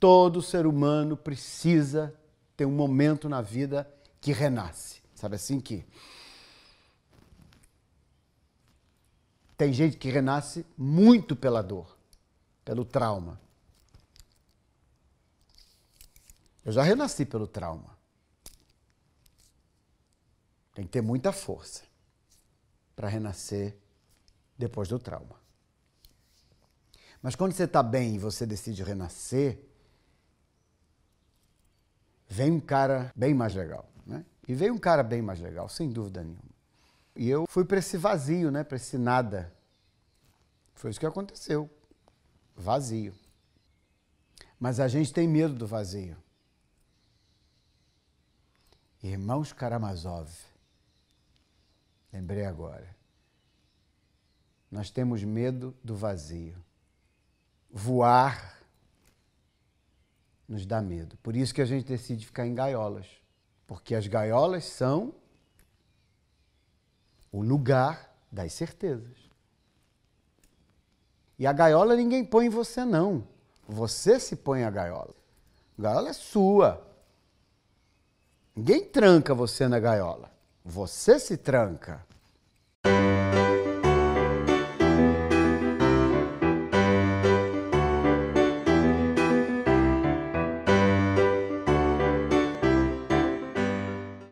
Todo ser humano precisa ter um momento na vida que renasce. Sabe assim que. Tem gente que renasce muito pela dor, pelo trauma. Eu já renasci pelo trauma. Tem que ter muita força para renascer depois do trauma. Mas quando você está bem e você decide renascer, vem um cara bem mais legal. Né? E veio um cara bem mais legal, sem dúvida nenhuma. E eu fui para esse vazio, né? para esse nada. Foi isso que aconteceu. Vazio. Mas a gente tem medo do vazio. Irmãos Karamazov, lembrei agora. Nós temos medo do vazio. Voar nos dá medo. Por isso que a gente decide ficar em gaiolas, porque as gaiolas são o lugar das certezas. E a gaiola ninguém põe em você, não. Você se põe a gaiola. A gaiola é sua. Ninguém tranca você na gaiola. Você se tranca.